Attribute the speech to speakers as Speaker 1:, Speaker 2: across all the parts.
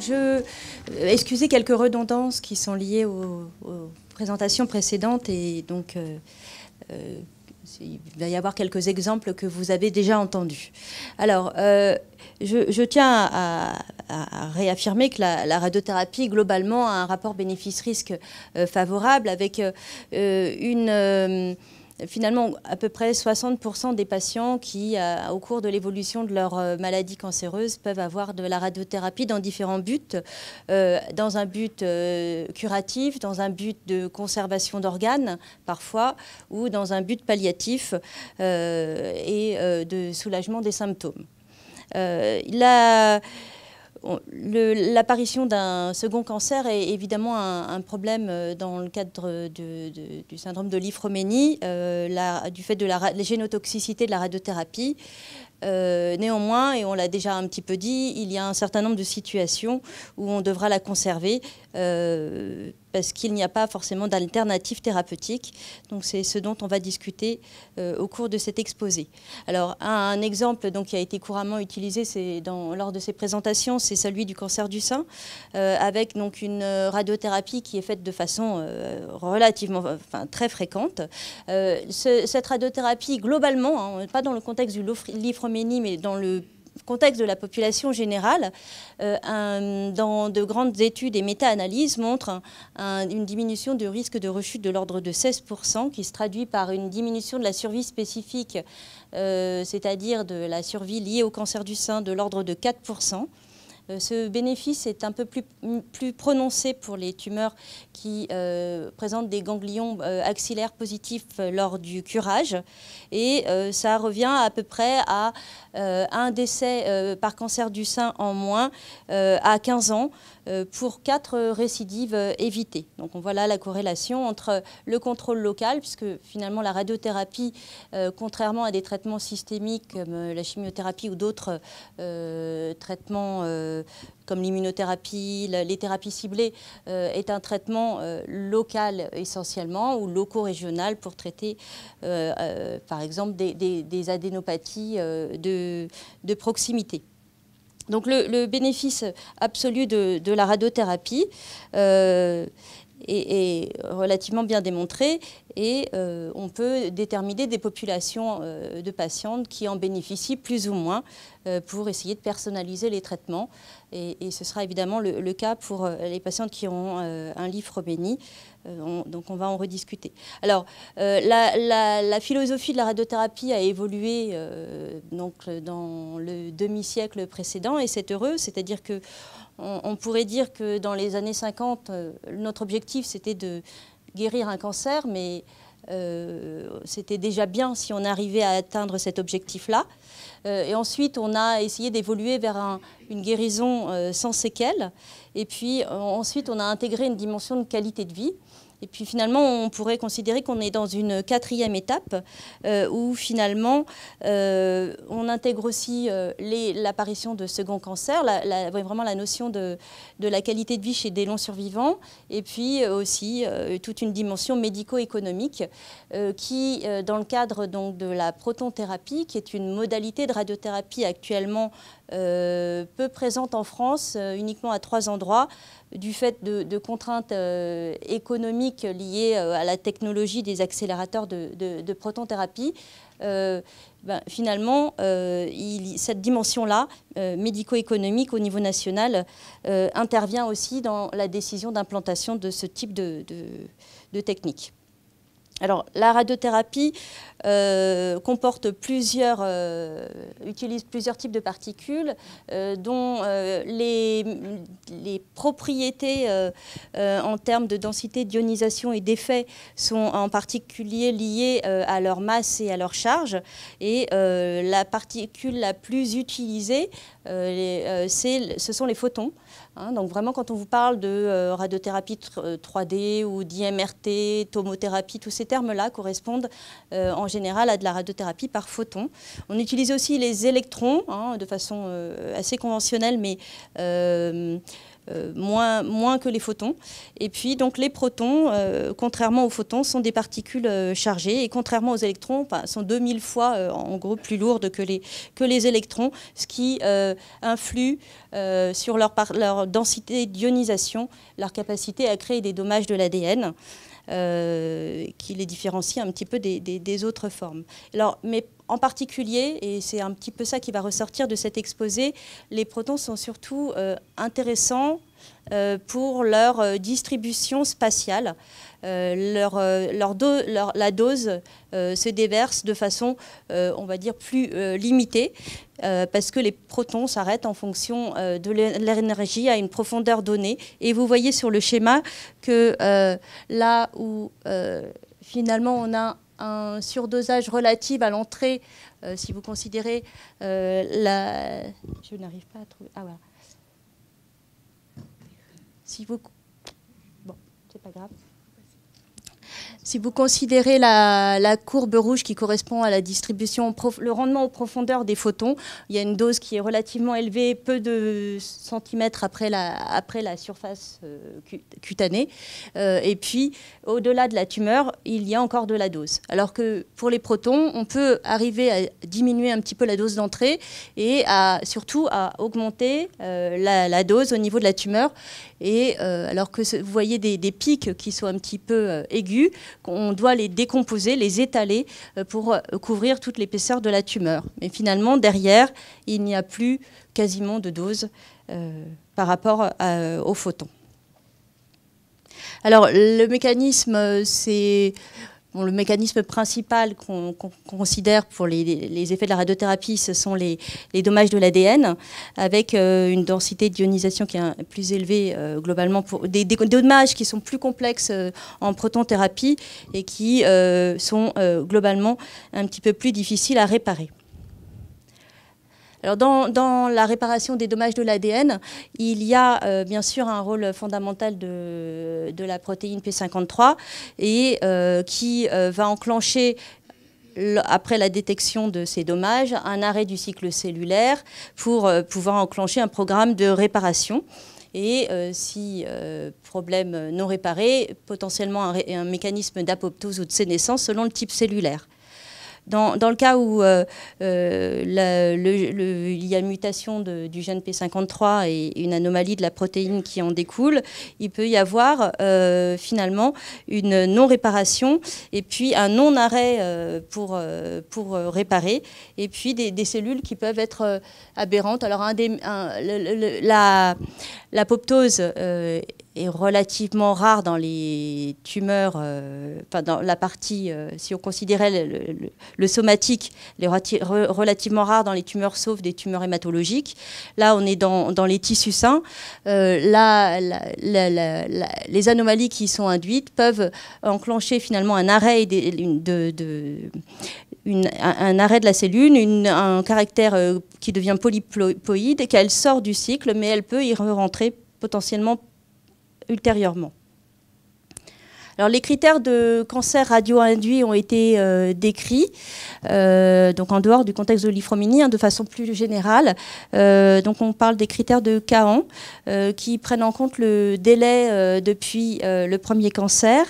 Speaker 1: je euh, excusez quelques redondances qui sont liées aux, présentations précédentes et donc euh, euh, il va y avoir quelques exemples que vous avez déjà entendus. Alors, je, tiens à, réaffirmer que la radiothérapie, globalement, a un rapport bénéfice-risque favorable avec une finalement à peu près 60% des patients qui, euh, au cours de l'évolution de leur euh, maladie cancéreuse, peuvent avoir de la radiothérapie dans différents buts, euh, dans un but curatif, dans un but de conservation d'organes parfois, ou dans un but palliatif et de soulagement des symptômes. La L'apparition d'un second cancer est évidemment un, problème euh, dans le cadre du syndrome de l'Ifroménie, euh, du fait de la, génotoxicité de la radiothérapie. Euh, néanmoins, et on l'a déjà un petit peu dit, il y a un certain nombre de situations où on devra la conserver euh, parce qu'il n'y a pas forcément d'alternative thérapeutique. Donc c'est ce dont on va discuter euh, au cours de cet exposé. Alors un, exemple donc, qui a été couramment utilisé dans, lors de ces présentations, c'est celui du cancer du sein, avec donc une radiothérapie qui est faite de façon relativement, très fréquente. cette radiothérapie globalement, hein, pas dans le contexte du livre mais dans le contexte de la population générale, euh, dans de grandes études et méta-analyses montrent une diminution du risque de rechute de l'ordre de 16%, qui se traduit par une diminution de la survie spécifique, euh, c'est-à-dire de la survie liée au cancer du sein, de l'ordre de 4%. Euh, ce bénéfice est un peu plus, prononcé pour les tumeurs qui euh, présentent des ganglions euh, axillaires positifs lors du curage. Et ça revient à peu près à un décès par cancer du sein en moins à 15 ans pour 4 récidives évitées. Donc on voit là la corrélation entre le contrôle local, puisque finalement la radiothérapie, contrairement à des traitements systémiques comme la chimiothérapie ou d'autres traitements euh, comme l'immunothérapie, les thérapies ciblées, euh, est un traitement euh, local essentiellement ou loco régional pour traiter, par exemple, des, adénopathies de, proximité. Donc le, bénéfice absolu de, la radiothérapie, est, relativement bien démontré et euh, on peut déterminer des populations euh, de patientes qui en bénéficient plus ou moins euh, pour essayer de personnaliser les traitements. Et, ce sera évidemment le, cas pour les patientes qui ont un livre béni. donc on va en rediscuter. Alors la, la, philosophie de la radiothérapie a évolué donc, dans le demi-siècle précédent et c'est heureux, c'est-à-dire que on, pourrait dire que dans les années 50, euh, notre objectif c'était de guérir un cancer, mais euh, c'était déjà bien si on arrivait à atteindre cet objectif-là. Euh, et ensuite, on a essayé d'évoluer vers une guérison sans séquelles. Et puis ensuite, on a intégré une dimension de qualité de vie. Et puis finalement, on pourrait considérer qu'on est dans une quatrième étape euh, où finalement euh, on intègre aussi euh, l'apparition de second cancer, vraiment la notion de, la qualité de vie chez des longs survivants, et puis aussi toute une dimension médico-économique qui, dans le cadre donc, de la protonthérapie, qui est une modalité de radiothérapie actuellement peu présente en France, uniquement à trois endroits, du fait de, contraintes euh, économiques liées euh, à la technologie des accélérateurs de, de, protonthérapie, euh, ben, finalement, cette dimension-là, médico-économique au niveau national, intervient aussi dans la décision d'implantation de ce type de, technique. Alors, la radiothérapie, utilisent euh, comporte plusieurs, euh, utilise plusieurs types de particules, euh, dont les, les, propriétés en termes de densité, d'ionisation et d'effet sont en particulier liées à leur masse et à leur charge. Et la particule la plus utilisée, les, ce sont les photons. Hein. donc vraiment, quand on vous parle de radiothérapie 3D ou d'IMRT, tomothérapie, tous ces termes-là correspondent en général à de la radiothérapie par photon. On utilise aussi les électrons hein, de façon euh, assez conventionnelle, mais euh, euh, moins, moins que les photons. Et puis donc les protons, contrairement aux photons, sont des particules chargées et contrairement aux électrons, sont 2000 fois en gros plus lourdes que les, que les électrons, ce qui influe sur leur, leur densité d'ionisation, leur capacité à créer des dommages de l'ADN. Euh, qui les différencie un petit peu des, autres formes. mais en particulier, et c'est un petit peu ça qui va ressortir de cet exposé, les protons sont surtout euh, intéressants euh, pour leur euh, distribution spatiale. Euh, leur, la dose se déverse de façon, on va dire, plus limitée, parce que les protons s'arrêtent en fonction de l'énergie à une profondeur donnée. Et vous voyez sur le schéma que là où finalement on a un surdosage relatif à l'entrée, si vous considérez la... Je n'arrive pas à trouver... Ah, voilà. Si vous... Bon, c'est pas grave. Si vous considérez la, courbe rouge qui correspond à la distribution, le rendement aux profondeurs des photons, il y a une dose qui est relativement élevée, peu de centimètres après la, après la surface euh, cutanée. Euh, et puis, au-delà de la tumeur, il y a encore de la dose. Alors que pour les protons, on peut arriver à diminuer un petit peu la dose d'entrée et à, surtout à augmenter euh, la, dose au niveau de la tumeur. Et alors que vous voyez des, des pics qui sont un petit peu aigus, on doit les décomposer, les étaler euh, pour euh, couvrir toute l'épaisseur de la tumeur. Mais finalement, derrière, il n'y a plus quasiment de dose euh, par rapport aux photons. Alors, le mécanisme, c'est le mécanisme principal qu'on considère pour les, effets de la radiothérapie, ce sont les, dommages de l'ADN, avec euh, une densité d'ionisation qui est plus élevée euh, globalement, pour des, dommages qui sont plus complexes euh, en protonthérapie et qui sont globalement un petit peu plus difficiles à réparer dans, la réparation des dommages de l'ADN, il y a euh, bien sûr un rôle fondamental de, la protéine P53 et euh, qui euh, va enclencher après la détection de ces dommages, un arrêt du cycle cellulaire pour pouvoir enclencher un programme de réparation et si problème non réparé, potentiellement un, un mécanisme d'apoptose ou de sénescence selon le type cellulaire. Dans, le cas où euh, euh, il y a mutation du gène P53 et une anomalie de la protéine qui en découle, il peut y avoir euh, finalement une non-réparation et puis un non-arrêt pour, pour réparer et puis des, cellules qui peuvent être aberrantes. Alors un la, est relativement rare dans les tumeurs, euh, dans la partie, euh, si on considérait le, somatique, relativement rare dans les tumeurs, sauf des tumeurs hématologiques. Là, on est dans, dans les tissus sains. Euh, là, les anomalies qui sont induites peuvent enclencher finalement un arrêt des, de, un arrêt de la cellule, une, un caractère qui devient polyploïde, qu'elle sort du cycle, mais elle peut y rentrer potentiellement ultérieurement. Alors, les critères de cancer radio-induit ont été euh, décrits, euh, donc en dehors du contexte de l'ifrominie, hein, de façon plus générale. Euh, donc, on parle des critères de Caen, qui prennent en compte le délai depuis le premier cancer,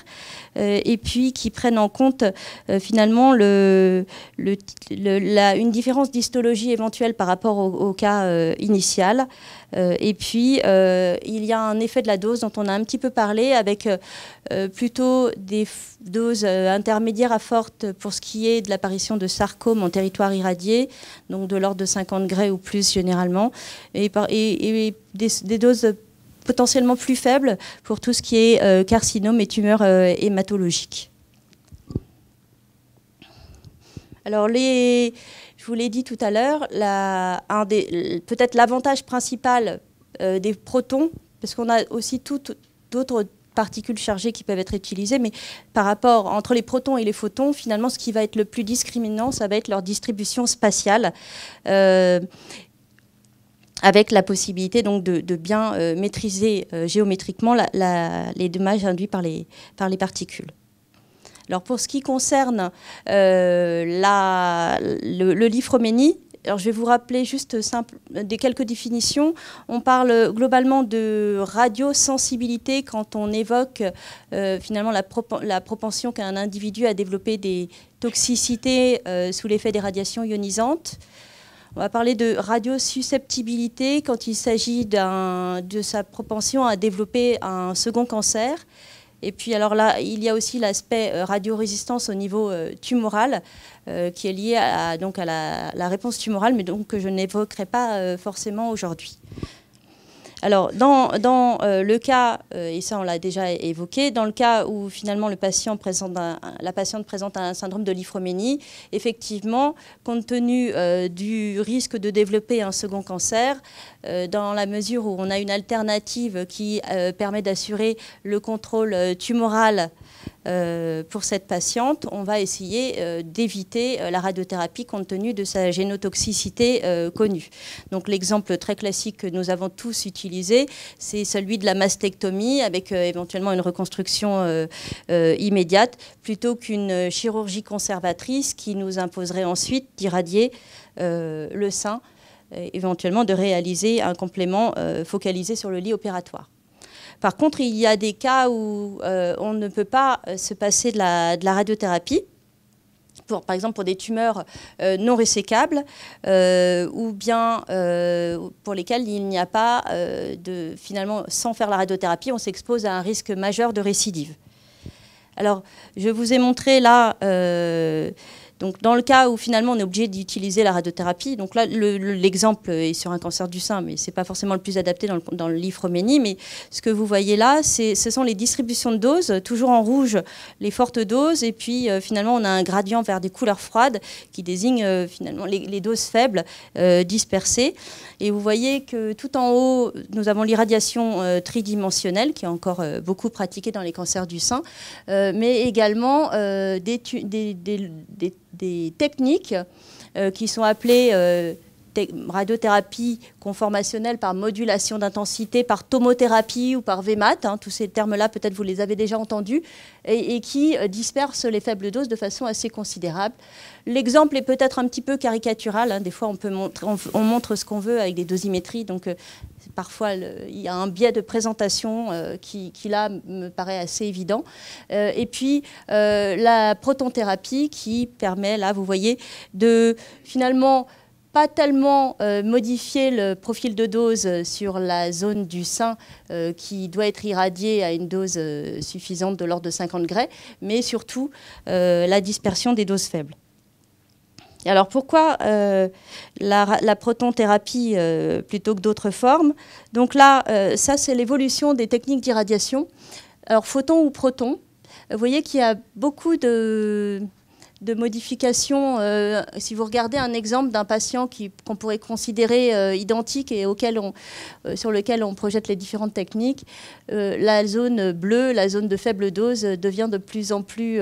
Speaker 1: euh, et puis qui prennent en compte euh, finalement le, une différence d'histologie éventuelle par rapport au, cas euh, initial. et puis, il y a un effet de la dose dont on a un petit peu parlé avec plutôt des doses intermédiaires à fortes pour ce qui est de l'apparition de sarcome en territoire irradié, donc de l'ordre de 50 degrés ou plus généralement, et, et, des doses potentiellement plus faible pour tout ce qui est euh, carcinome et tumeurs euh, hématologiques. Alors les, je vous l'ai dit tout à l'heure, peut-être l'avantage principal euh, des protons, parce qu'on a aussi toutes d'autres particules chargées qui peuvent être utilisées, mais par rapport entre les protons et les photons, finalement, ce qui va être le plus discriminant, ça va être leur distribution spatiale avec la possibilité donc de, bien euh, maîtriser euh, géométriquement les dommages induits par les, particules. Alors pour ce qui concerne euh, le, le alors je vais vous rappeler juste des quelques définitions. On parle globalement de radiosensibilité quand on évoque finalement la, propension qu'un individu a développé des toxicités sous l'effet des radiations ionisantes. On va parler de radiosusceptibilité quand il s'agit de sa propension à développer un second cancer. Et puis alors là, il y a aussi l'aspect euh, radiorésistance au niveau euh, tumoral euh, qui est lié à, donc à la, réponse tumorale, mais donc que je n'évoquerai pas forcément aujourd'hui. Alors, dans, euh, le cas, euh, et ça on l'a déjà évoqué, dans le cas où finalement la patiente présente un syndrome de l'ifroménie, effectivement, compte tenu euh, du risque de développer un second cancer, dans la mesure où on a une alternative qui permet d'assurer le contrôle tumoral euh, pour cette patiente, on va essayer euh, d'éviter euh, la radiothérapie compte tenu de sa génotoxicité connue. Donc l'exemple très classique que nous avons tous utilisé, c'est celui de la mastectomie avec éventuellement une reconstruction immédiate, plutôt qu'une chirurgie conservatrice qui nous imposerait ensuite d'irradier le sein, éventuellement de réaliser un complément focalisé sur le lit opératoire. Par contre, il y a des cas où euh, on ne peut pas euh, se passer de la, radiothérapie. par exemple pour des tumeurs euh, non ressécables ou bien pour lesquelles il n'y a pas de finalement sans faire la radiothérapie on s'expose à un risque majeur de récidive. Alors je vous ai montré là donc dans le cas où finalement on est obligé d'utiliser la radiothérapie, donc là l'exemple est sur un cancer du sein, mais ce n'est pas forcément le plus adapté dans le, livre Méni, mais ce que vous voyez là, ce sont les distributions de doses, toujours en rouge les fortes doses, et puis euh, finalement on a un gradient vers des couleurs froides qui désignent euh, finalement les, doses faibles euh, dispersées. Et vous voyez que tout en haut, nous avons l'irradiation tridimensionnelle qui est encore beaucoup pratiquée dans les cancers du sein, mais également des des techniques euh, qui sont appelées euh, radiothérapie conformationnelle par modulation d'intensité, par tomothérapie ou par VMAT. Hein, tous ces termes-là, peut-être vous les avez déjà entendus, et, qui euh, dispersent les faibles doses de façon assez considérable. L'exemple est peut-être un petit peu caricatural. Hein. des fois, on, peut montrer, on, montre ce qu'on veut avec des dosimétries. Donc, parfois il y a un biais de présentation euh, qui, là me paraît assez évident. Euh, et puis euh, la protonthérapie qui permet, là vous voyez, de finalement pas tellement modifier le profil de dose sur la zone du sein qui doit être irradiée à une dose suffisante de l'ordre de 50 grès, mais surtout la dispersion des doses faibles alors pourquoi euh, la, la, protonthérapie euh, plutôt que d'autres formes Donc là, euh, ça c'est l'évolution des techniques d'irradiation. Alors photon ou protons. vous voyez qu'il y a beaucoup de, modifications. si vous regardez un exemple d'un patient qu'on pourrait considérer identique et auquel on, sur lequel on projette les différentes techniques, la zone bleue, la zone de faible dose devient de plus en plus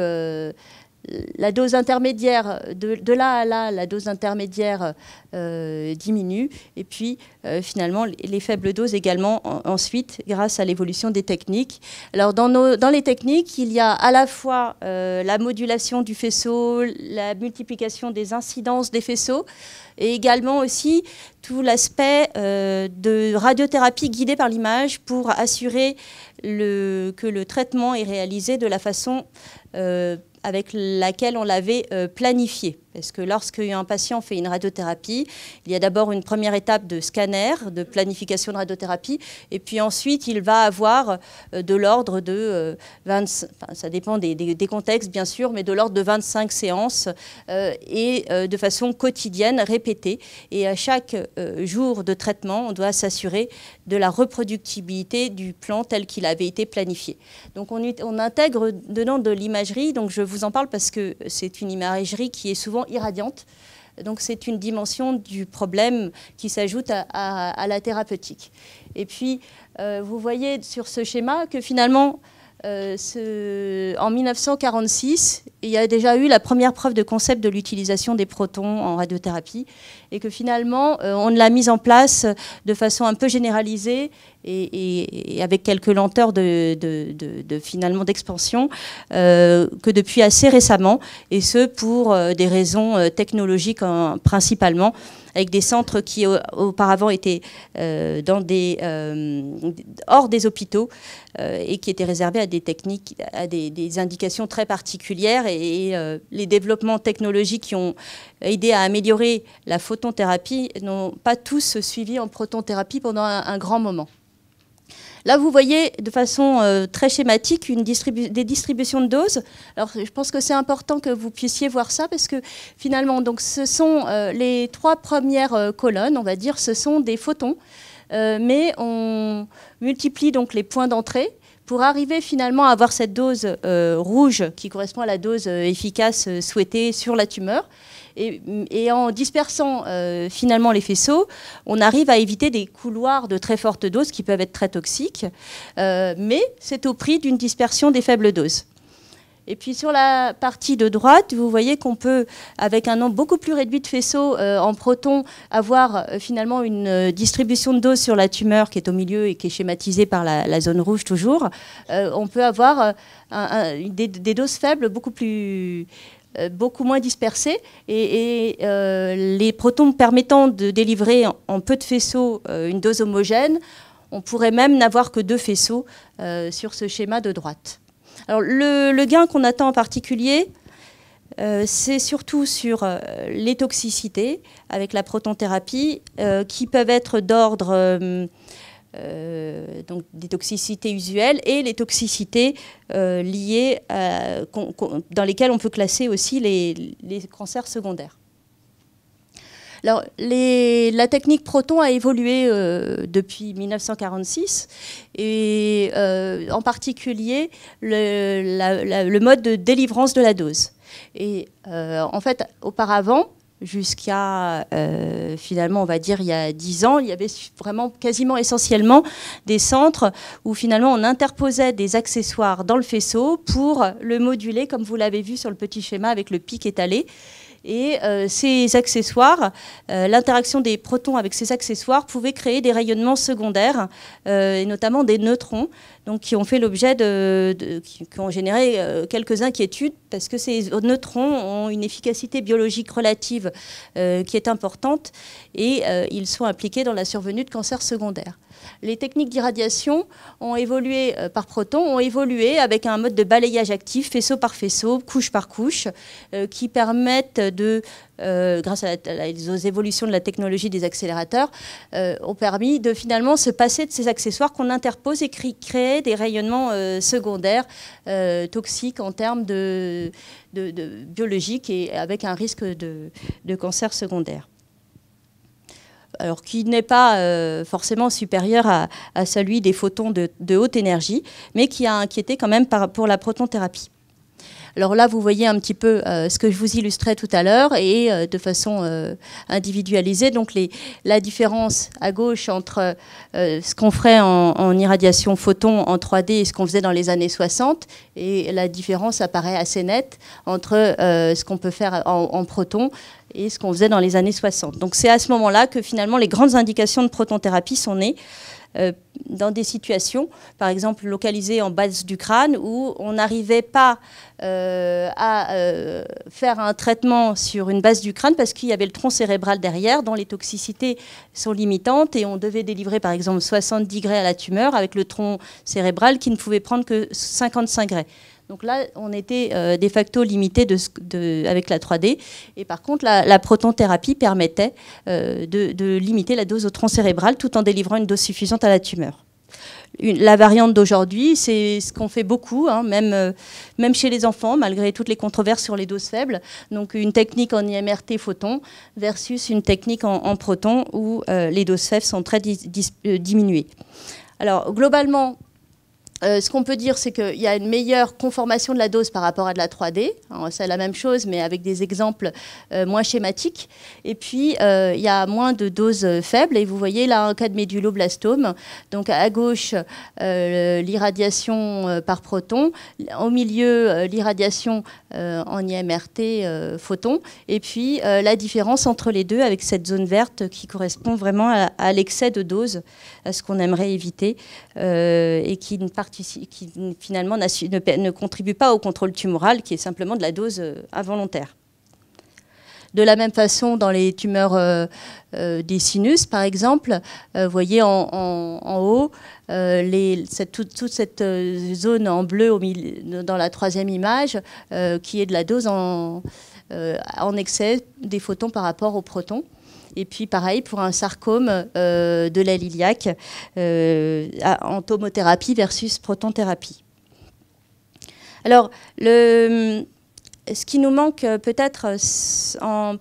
Speaker 1: la dose intermédiaire, de, là à là, la dose intermédiaire euh, diminue. Et puis, euh, finalement, les faibles doses également ensuite, grâce à l'évolution des techniques. Alors, dans, nos, dans, les techniques, il y a à la fois euh, la modulation du faisceau, la multiplication des incidences des faisceaux, et également aussi tout l'aspect de radiothérapie guidée par l'image pour assurer le, que le traitement est réalisé de la façon avec laquelle on l'avait euh, planifié. Parce que lorsqu'un patient fait une radiothérapie, il y a d'abord une première étape de scanner, de planification de radiothérapie, et puis ensuite il va avoir euh, de l'ordre de 25. Euh, ça dépend des, contextes bien sûr, mais de l'ordre de 25 séances euh, et de façon quotidienne, répétée. Et à chaque jour de traitement, on doit s'assurer de la reproductibilité du plan tel qu'il avait été planifié. Donc on, on intègre dedans de l'imagerie, donc je vous en parle parce que c'est une imagerie qui est souvent irradiante. Donc c'est une dimension du problème qui s'ajoute à, la thérapeutique. Et puis, euh, vous voyez sur ce schéma que finalement, euh, en 1946, il y a déjà eu la première preuve de concept de l'utilisation des protons en radiothérapie, et que finalement, euh, on l'a mise en place de façon un peu généralisée et, avec quelques lenteurs de, finalement d'expansion euh, que depuis assez récemment, et ce pour euh, des raisons euh, technologiques principalement, avec des centres qui auparavant étaient hors des hôpitaux et qui étaient réservés à des techniques, à des, indications très particulières, et, les développements technologiques qui ont aidé à améliorer la photonthérapie n'ont pas tous suivi en protonthérapie pendant un grand moment. Là, vous voyez de façon euh, très schématique une des distributions de doses. je pense que c'est important que vous puissiez voir ça parce que finalement, ce sont euh, les trois premières euh, colonnes, on va dire, ce sont des photons, mais on multiplie donc les points d'entrée pour arriver finalement à avoir cette dose rouge qui correspond à la dose efficace souhaitée sur la tumeur. Et, en dispersant euh, finalement les faisceaux, on arrive à éviter des couloirs de très fortes doses qui peuvent être très toxiques, euh, mais c'est au prix d'une dispersion des faibles doses. Et puis sur la partie de droite, vous voyez qu'on peut, avec un nombre beaucoup plus réduit de faisceaux euh, en protons, avoir finalement une distribution de doses sur la tumeur qui est au milieu et qui est schématisée par la, zone rouge toujours. on peut avoir des, doses faibles beaucoup plus, euh, beaucoup moins dispersés et, euh, les protons permettant de délivrer en, peu de faisceaux euh, une dose homogène, on pourrait même n'avoir que deux faisceaux sur ce schéma de droite. Alors le, le gain qu'on attend en particulier, c'est surtout sur les toxicités avec la protonthérapie qui peuvent être d'ordre euh, donc des toxicités usuelles et les toxicités euh, liées dans lesquelles on peut classer aussi les, cancers secondaires. Alors, la technique proton a évolué euh, depuis 1946 et en particulier le, mode de délivrance de la dose. Et en fait, auparavant, jusqu'à euh, finalement, on va dire, il y a dix ans, il y avait vraiment quasiment essentiellement des centres où finalement on interposait des accessoires dans le faisceau pour le moduler, comme vous l'avez vu sur le petit schéma avec le pic étalé. Et euh, ces accessoires, euh, l'interaction des protons avec ces accessoires pouvait créer des rayonnements secondaires, euh, et notamment des neutrons, qui ont fait l'objet de, qui, ont généré quelques inquiétudes parce que ces neutrons ont une efficacité biologique relative qui est importante et ils sont impliqués dans la survenue de cancers secondaires. Les techniques d'irradiation ont évolué euh, par proton, ont évolué avec un mode de balayage actif, faisceau par faisceau, couche par couche, euh, qui permettent de, euh, grâce aux évolutions de la technologie des accélérateurs, ont permis de finalement se passer de ces accessoires qu'on interpose et créer des rayonnements secondaires toxiques en termes de, biologiques et avec un risque de cancer secondaire alors qui n'est pas euh, forcément supérieur à, celui des photons de, haute énergie, mais qui a inquiété quand même pour la protonthérapie. Alors là, vous voyez un petit peu euh, ce que je vous illustrais tout à l'heure et euh, de façon euh, individualisée. Donc la différence à gauche entre ce qu'on ferait en, irradiation photon en 3D et ce qu'on faisait dans les années 60 et la différence apparaît assez nette entre ce qu'on peut faire en, proton et ce qu'on faisait dans les années 60. Donc c'est à ce moment-là que finalement les grandes indications de protonthérapie sont nées. Euh, dans des situations, par exemple localisées en base du crâne, où on n'arrivait pas euh, à euh, faire un traitement sur une base du crâne parce qu'il y avait le tronc cérébral derrière, dont les toxicités sont limitantes, et on devait délivrer par exemple 70 grès à la tumeur avec le tronc cérébral qui ne pouvait prendre que 55 grès. Donc là, on était euh, de facto limité avec la 3D. Et par contre, la, la protonthérapie permettait euh, de, limiter la dose au tronc cérébral tout en délivrant une dose suffisante à la tumeur. la variante d'aujourd'hui, c'est ce qu'on fait beaucoup, hein, euh, même, chez les enfants, malgré toutes les controverses sur les doses faibles. Donc une technique en IMRT photon versus une technique en, proton où les doses faibles sont très diminuées. Alors globalement, euh, ce qu'on peut dire, c'est qu'il y a une meilleure conformation de la dose par rapport à de la 3D. C'est la même chose, mais avec des exemples euh, moins schématiques. Et puis, euh, il y a moins de doses faibles. Et vous voyez là un cas de méduloblastome. Donc, à gauche, l'irradiation par proton. Au milieu, l'irradiation en IMRT photon. Et puis, la différence entre les deux avec cette zone verte qui correspond vraiment à, l'excès de dose, à ce qu'on aimerait éviter et qui ne qui finalement ne, ne contribue pas au contrôle tumoral, qui est simplement de la dose euh, involontaire. De la même façon, dans les tumeurs euh, euh, des sinus, par exemple, vous voyez en, haut toute, cette zone en bleu dans la troisième image, qui est de la dose en, euh, en excès des photons par rapport aux protons. Et puis pareil pour un sarcome euh, de la liliaque euh, en tomothérapie versus protonthérapie. Alors, le, ce qui nous manque peut-être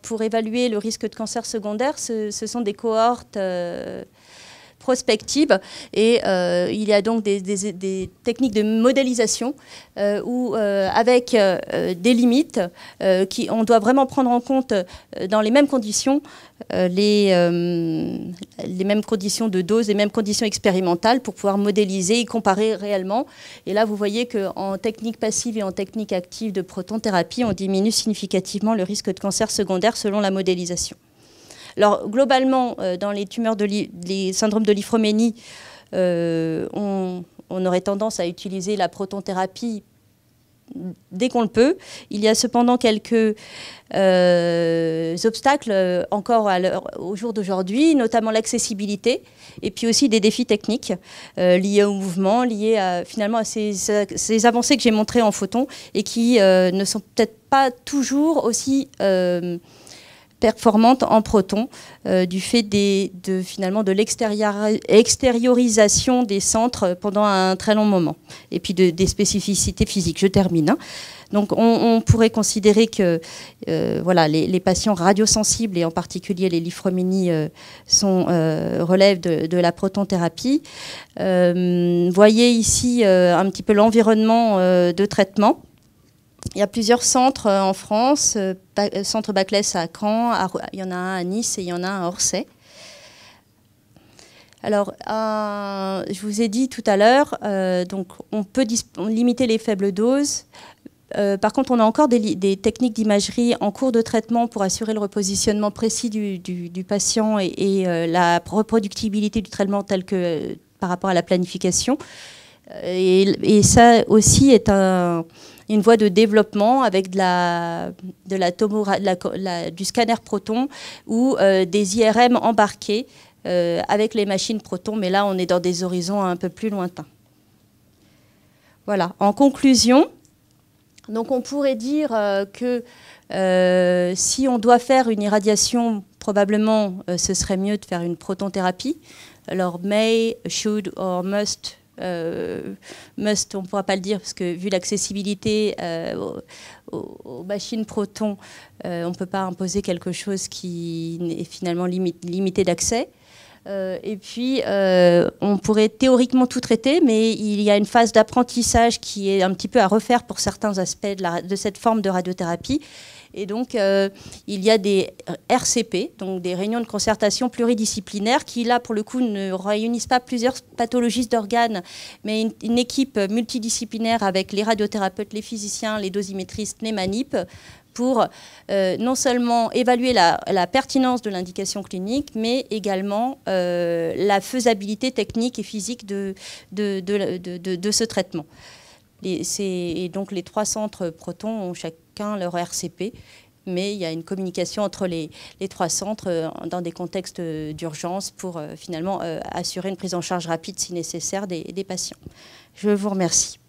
Speaker 1: pour évaluer le risque de cancer secondaire, ce, sont des cohortes prospective. Et euh, il y a donc des, techniques de modélisation euh, où, euh, avec des limites, qui, on doit vraiment prendre en compte dans les mêmes conditions. Les, les, mêmes conditions de dose, les mêmes conditions expérimentales pour pouvoir modéliser et comparer réellement. Et là, vous voyez qu'en technique passive et en technique active de protonthérapie, on diminue significativement le risque de cancer secondaire selon la modélisation. Alors globalement, euh, dans les tumeurs de les syndromes de l'Ifroménie, euh, on, aurait tendance à utiliser la protonthérapie dès qu'on le peut. Il y a cependant quelques euh, obstacles encore au jour d'aujourd'hui, notamment l'accessibilité et puis aussi des défis techniques liés au mouvement, liés à, finalement à ces, ces avancées que j'ai montrées en photon et qui ne sont peut-être pas toujours aussi performante en proton euh, du fait des, de, finalement de l'extériorisation des centres pendant un très long moment et puis de, des spécificités physiques. Je termine. Hein. Donc on, pourrait considérer que euh, voilà, les, patients radiosensibles et en particulier les lymphroménies euh, sont, relèvent de, de, la protonthérapie. voyez ici un petit peu l'environnement de traitement il y a plusieurs centres euh, en France, euh, euh, centre Baclès à Caen, il y en a un à Nice et il y en a un à Orsay. Alors, je vous ai dit tout à l'heure, donc on peut limiter les faibles doses. par contre, on a encore des, techniques d'imagerie en cours de traitement pour assurer le repositionnement précis du, patient et, la reproductibilité du traitement tel que par rapport à la planification. et ça aussi est un, une voie de développement avec de la, du scanner proton ou euh, des IRM embarqués euh, avec les machines proton, mais là on est dans des horizons un peu plus lointains. Voilà, en conclusion, donc on pourrait dire euh, que si on doit faire une irradiation, probablement ce serait mieux de faire une protonthérapie. Alors may, should or must euh, must, on ne pourra pas le dire, parce que vu l'accessibilité euh, aux, machines Proton, euh, on ne peut pas imposer quelque chose qui est finalement limité d'accès. et puis, on pourrait théoriquement tout traiter, mais il y a une phase d'apprentissage qui est un petit peu à refaire pour certains aspects de cette forme de radiothérapie. Et donc, euh, il y a des RCP, donc des réunions de concertation pluridisciplinaires, qui là, pour le coup, ne réunissent pas plusieurs pathologistes d'organes, mais une, équipe multidisciplinaire avec les radiothérapeutes, les physiciens, les dosimétristes, les manipes, pour euh, non seulement évaluer la, pertinence de l'indication clinique, mais également euh, la faisabilité technique et physique de ce traitement. Les, donc les trois centres Proton ont chacun leur RCP, mais il y a une communication entre les, trois centres euh, dans des contextes euh, d'urgence pour euh, finalement assurer une prise en charge rapide si nécessaire des patients. Je vous remercie.